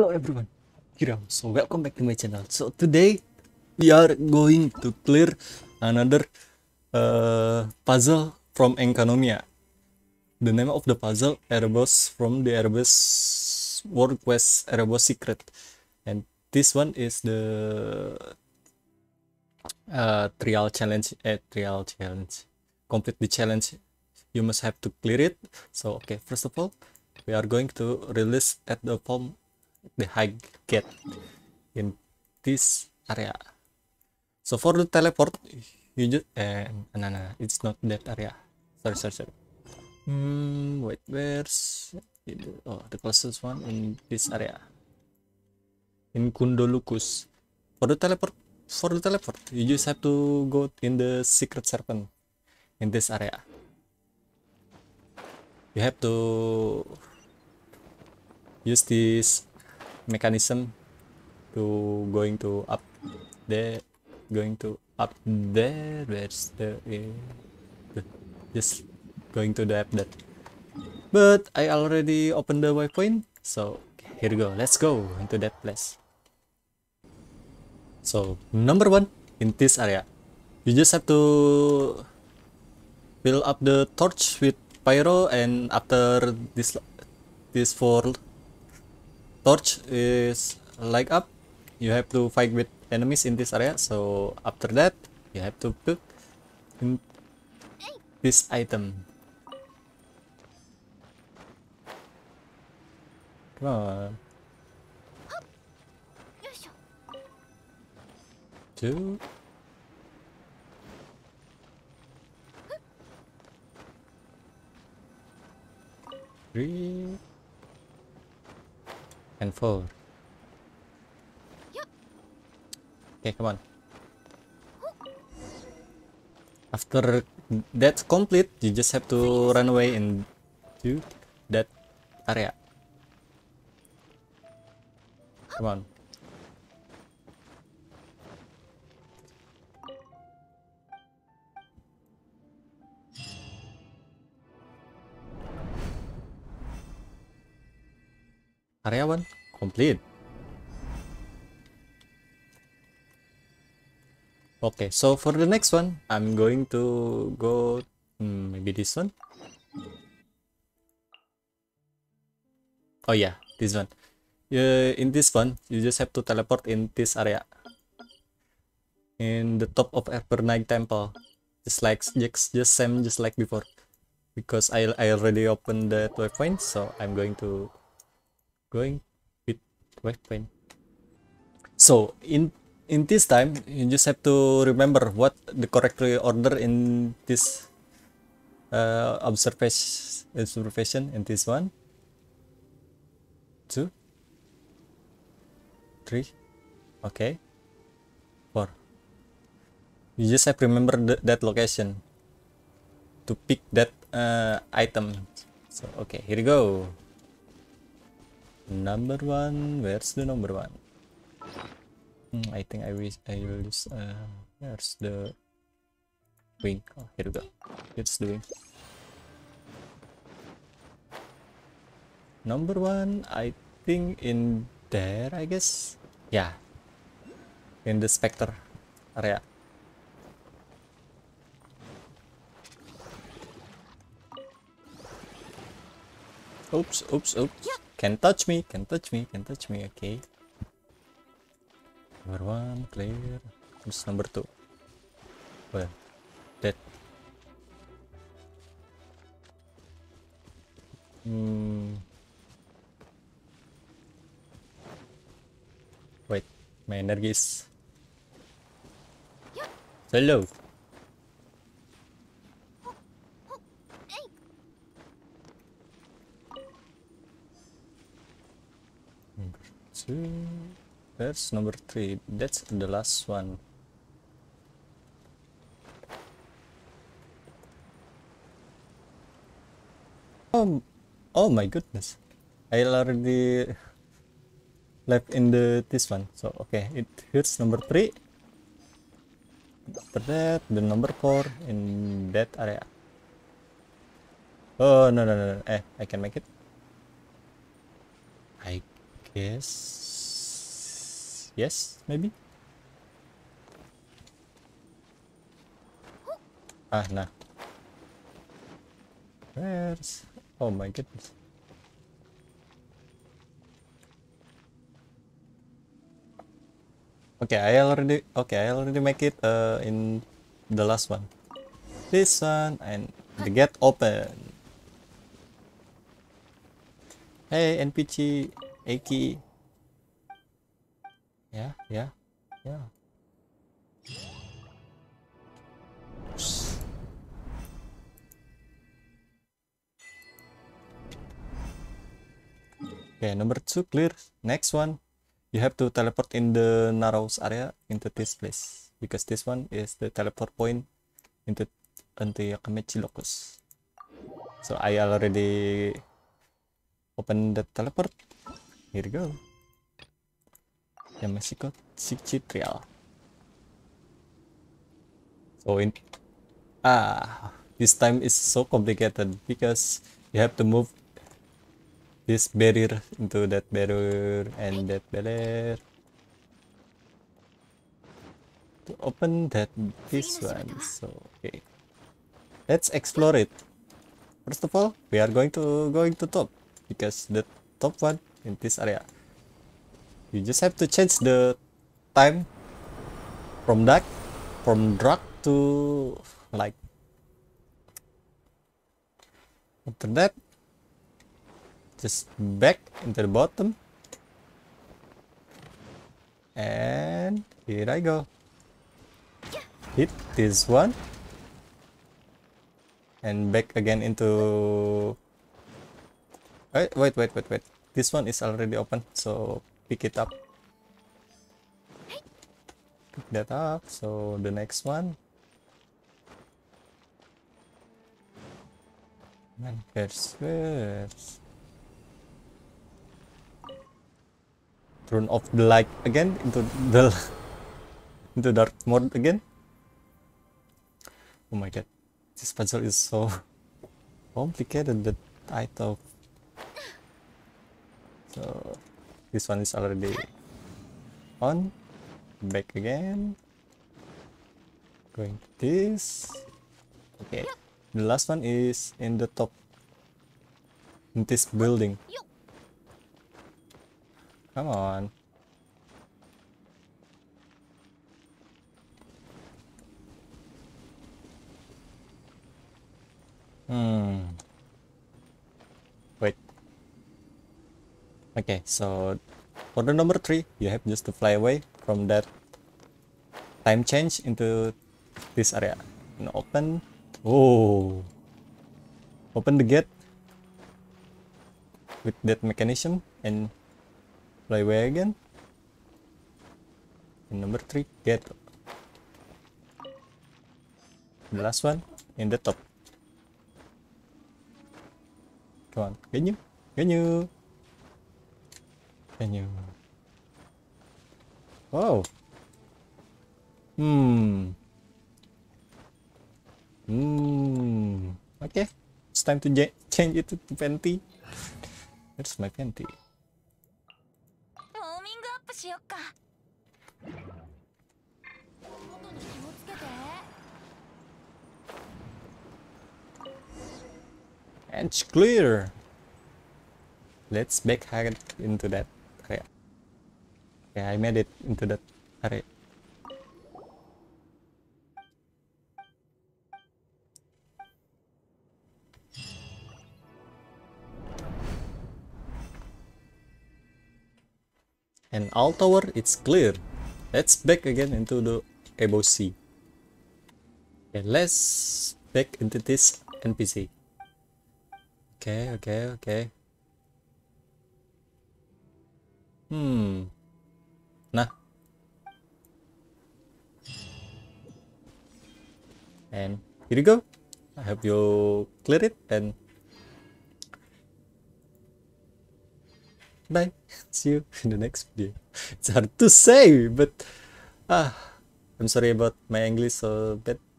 Hello everyone, kiram So welcome back to my channel. So today we are going to clear another uh, puzzle from Enkanomia. The name of the puzzle Erebus from the Erebus World Quest Erebus Secret. And this one is the uh, trial challenge, eh, trial challenge. Complete the challenge. You must have to clear it. So okay, first of all, we are going to release at the form the high gate in this area. So for the teleport, you just eh, uh, no, no, it's not that area. Sorry, sorry, sorry. Hmm, wait, where's Oh, the closest one in this area. In Kundolukus. For the teleport, for the teleport, you just have to go in the secret serpent in this area. You have to use this mechanism to going to up there going to up there where's the uh, just going to the app that but I already opened the waypoint so here we go let's go into that place so number one in this area you just have to fill up the torch with pyro and after this this four torch is light up you have to fight with enemies in this area so after that you have to pick this item come on two three and four. Okay, come on. After that's complete, you just have to run away in do that area. Come on. Karyawan complete. Okay, so for the next one, I'm going to go hmm, maybe this one. Oh yeah, this one. Uh, in this one, you just have to teleport in this area. In the top of Night Temple. Just like just, just same just like before. Because I I already opened the waypoint, so I'm going to going with webpaint so in in this time you just have to remember what the correct order in this uh, observation observation in this one two three okay four you just have to remember th that location to pick that uh, item so okay here we go Number one, where's the number one? Mm, I think I wish I will use, uh, where's the wing? Oh, here we go. It's doing Number one, I think in there, I guess? Yeah. In the Spectre area. Oops, oops, oops. Can touch me, can touch me, can touch me. Okay. Number one, clear. Terus number two? Well, Dead. Hmm. Wait, my energies. is. Hello. Ya. two. That's number three. That's the last one. Oh, oh my goodness. I already left in the this one. So okay, it hits number three. After that, the number four in that area. Oh no no no! no. Eh, I can make it. Yes, Yes, maybe? Ah, nah. Where's... Oh my goodness. Okay, I already... Okay, I already make it uh, in the last one. This one and the gate open. Hey, NPC. Eki ya ya ya Okay, number 2 clear. Next one, you have to teleport in the narrows area into this place because this one is the teleport point into into Yakamechi locus. So I already open the teleport. here we go City trial. so in ah this time is so complicated because you have to move this barrier into that barrier and that barrier to open that this one so okay let's explore it first of all we are going to going to top because that top one in this area you just have to change the time from dark from dark to light after that just back into the bottom and here I go hit this one and back again into Wait, eh, wait, wait, wait, wait. This one is already open, so pick it up. Pick that up. So the next one. Man, where's where's? Turn off the light again into the into dark mode again. Oh my god, this puzzle is so complicated that I thought So this one is already on. Back again. Going to this. Okay. The last one is in the top. In this building. Come on. Hmm. Okay, so for the number 3, you have just to fly away from that time change into this area. And open. Oh! Open the gate with that mechanism and fly away again. And number 3, get the last one in the top. Come on, can you? Can you? Can you? Oh. Hmm. Hmm. Okay. It's time to change it to panty. That's my panty. And clear. Let's back into that. Okay, I made it into that area. And all tower, it's clear. Let's back again into the Ebo Sea. Okay, let's back into this NPC. Okay, okay, okay. Hmm. นะแ and here you go I hope you clear it and bye see you in the next video it's hard to say but ah I'm sorry about my English so bad